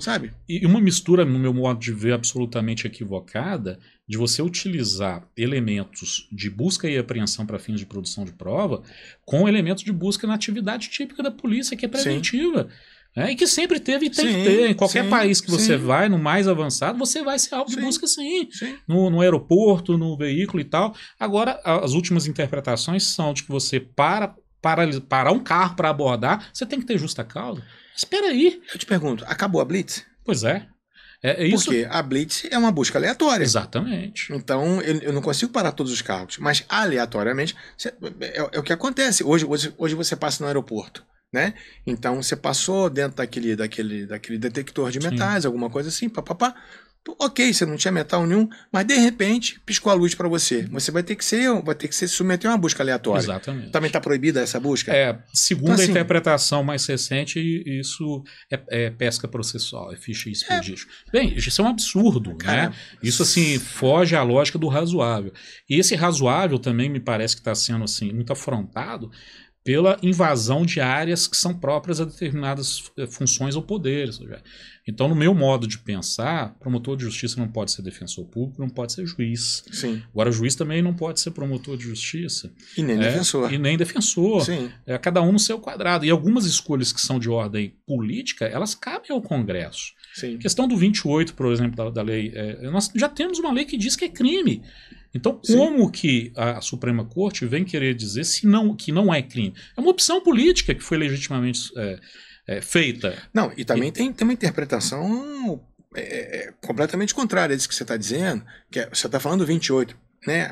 sabe? E uma mistura, no meu modo de ver, absolutamente equivocada, de você utilizar elementos de busca e apreensão para fins de produção de prova com elementos de busca na atividade típica da polícia, que é preventiva. Né? E que sempre teve e tem sim, que ter. Em qualquer sim, país que você sim. vai, no mais avançado, você vai ser alvo de busca sim. No, no, aeroporto, no veículo e tal. Agora, as últimas interpretações são de que você para para, parar um carro para abordar, você tem que ter justa causa. Espera aí. Eu te pergunto, acabou a blitz? Pois é. É, é isso. Porque a blitz é uma busca aleatória. Exatamente. Então, eu, eu não consigo parar todos os carros, mas aleatoriamente é, é o que acontece. Hoje, hoje, hoje você passa no aeroporto. Né? Então você passou dentro daquele, daquele, daquele detector de metais, Sim. alguma coisa assim, papapá. Ok, você não tinha metal nenhum, mas de repente piscou a luz para você. Uhum. Você vai ter que ser, vai ter que se submeter a uma busca aleatória. Exatamente. Também está proibida essa busca? É, segundo então, assim, a interpretação mais recente, isso é, é pesca processual, é ficha expeditious. É. Bem, isso é um absurdo, Caramba. né? Isso assim foge à lógica do razoável. E esse razoável também me parece que está sendo assim muito afrontado, pela invasão de áreas que são próprias a determinadas eh, funções ou poderes. Então, no meu modo de pensar, promotor de justiça não pode ser defensor público, não pode ser juiz. Sim. Agora, juiz também não pode ser promotor de justiça. E nem é, defensor. E nem defensor. Sim. É, cada um no seu quadrado. E algumas escolhas que são de ordem política, elas cabem ao Congresso. Sim. A questão do 28, por exemplo, da, da lei. É, nós já temos uma lei que diz que é crime então, como que a Suprema Corte vem querer dizer se não, que não é crime? É uma opção política que foi legitimamente é, é, feita. Não, e também e, tem, tem uma interpretação é, é completamente contrária disso que você está dizendo, que é, você está falando 28, né,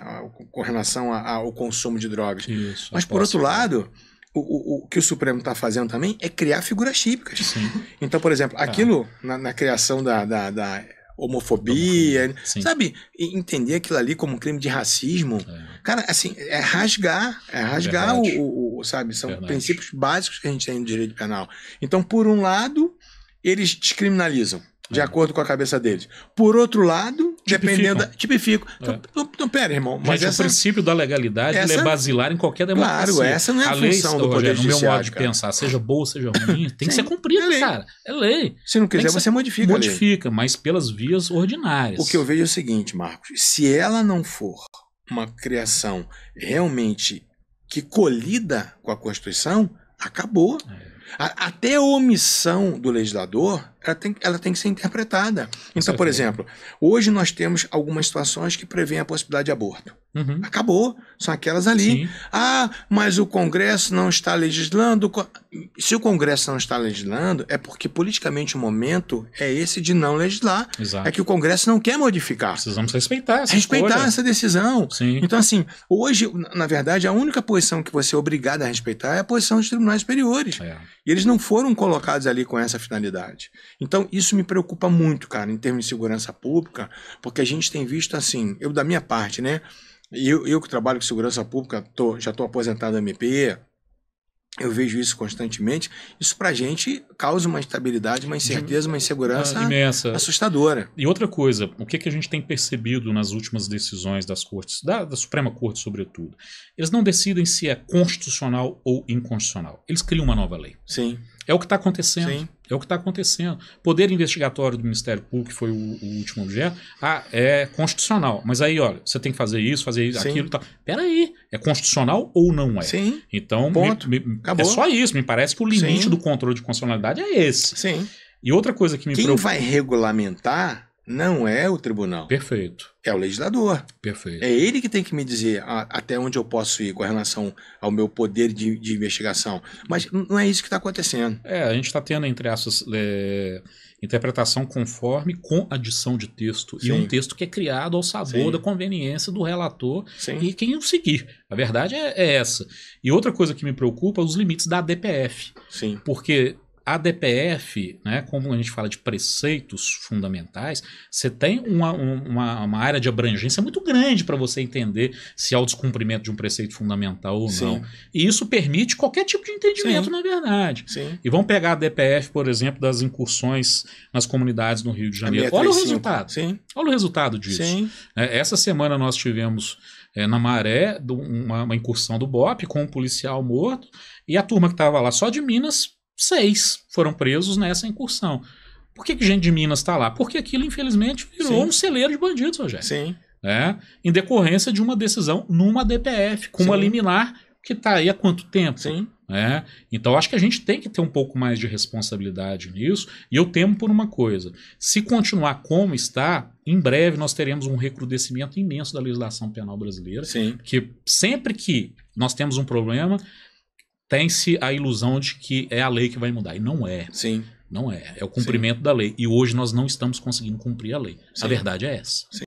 com relação a, ao consumo de drogas. Isso, Mas, por outro né? lado. O, o, o, que o Supremo está fazendo também é criar figuras típicas. Sim. Então, por exemplo, tá. aquilo ah. na, na, criação da, da, da homofobia, Sim. sabe? E entender aquilo ali como um crime de racismo. É. Cara, assim, é rasgar, é rasgar o, o, o, sabe? São Verdade. princípios básicos que a gente tem no direito penal. Então, por um lado, eles descriminalizam de acordo com a cabeça deles. Por outro lado, dependendo. Da, tipificam. É. Então, então, então, pera, irmão. Mas Gente, essa, o princípio da legalidade é essa, é basilar em qualquer democracia. Claro, essa não é a, a lei, função do poder judiciário. meu modo de pensar, seja boa, seja ruim, tem Sim, que ser cumprida, é cara. É lei. Se não quiser, você modifica. Modifica, mas pelas vias ordinárias. O que eu vejo é o seguinte, Marcos: se ela não for uma criação realmente que colida com a Constituição, acabou. É. A, até a omissão do legislador, ela tem, ela tem que ser interpretada. Então, por exemplo, hoje nós temos algumas situações que prevêem a possibilidade de aborto. Uhum. Acabou. São aquelas ali. Sim. Ah, mas o Congresso não está legislando. Se o Congresso não está legislando, é porque politicamente o momento é esse de não legislar. Exato. É que o Congresso não quer modificar. Precisamos respeitar essa Respeitar escolha. essa decisão. Sim. Então, assim, hoje, na verdade, a única posição que você é obrigado a respeitar é a posição dos tribunais superiores. É. E eles não foram colocados ali com essa finalidade. Então, isso me preocupa muito, cara, em termos de segurança pública, porque a gente tem visto assim, eu da minha parte, né? Eu, eu que trabalho com segurança pública, tô, já estou aposentado da MP, eu vejo isso constantemente. Isso para a gente causa uma instabilidade, uma incerteza, uma insegurança ah, imensa. assustadora. E outra coisa, o que, que a gente tem percebido nas últimas decisões das cortes, da, da Suprema Corte sobretudo, eles não decidem se é constitucional ou inconstitucional. Eles criam uma nova lei. Sim. É o que está acontecendo. Sim. É o que está acontecendo. Poder investigatório do Ministério Público, que foi o, o, último objeto, ah, é constitucional. Mas aí, olha, você tem que fazer isso, fazer isso, Sim. aquilo e tal. Peraí, é constitucional ou não é? Sim. Então, Ponto. Me, me, Acabou. é só isso. Me parece que o limite Sim. do controle de constitucionalidade é esse. Sim. E outra coisa que me Quem preocupa... vai regulamentar não é o tribunal. Perfeito. É o legislador. Perfeito. É ele que tem que me dizer a, até onde eu posso ir com relação ao meu poder de, de investigação. Mas não é isso que está acontecendo. É, a gente está tendo entre essas é, interpretação conforme com adição de texto. É Sim. E um texto que é criado ao sabor Sim. da conveniência do relator Sim. e quem o seguir. A verdade é, é, essa. E outra coisa que me preocupa é os limites da DPF. Sim. Porque a DPF, né, como a gente fala de preceitos fundamentais, você tem uma, uma, uma área de abrangência muito grande para você entender se há o descumprimento de um preceito fundamental ou Sim. não. E isso permite qualquer tipo de entendimento, Sim. na verdade. Sim. E vamos pegar a DPF, por exemplo, das incursões nas comunidades no Rio de Janeiro. Olha o resultado. Olha o resultado disso. É, essa semana nós tivemos é, na Maré uma, uma incursão do BOP com um policial morto e a turma que estava lá só de Minas seis foram presos nessa incursão. Por que, que gente de Minas está lá? Porque aquilo, infelizmente, virou Sim. um celeiro de bandidos, Rogério. Sim. Né? Em decorrência de uma decisão numa DPF, com Sim. uma liminar que está aí há quanto tempo? Sim. Né? Então, acho que a gente tem que ter um pouco mais de responsabilidade nisso. E eu temo por uma coisa: se continuar como está, em breve nós teremos um recrudescimento imenso da legislação penal brasileira. Sim. Que sempre que nós temos um problema, tem-se a ilusão de que é a lei que vai mudar. E não é. Sim. Não é. É o cumprimento Sim. da lei. E hoje nós não estamos conseguindo cumprir a lei. Sim. A verdade é essa. Sim.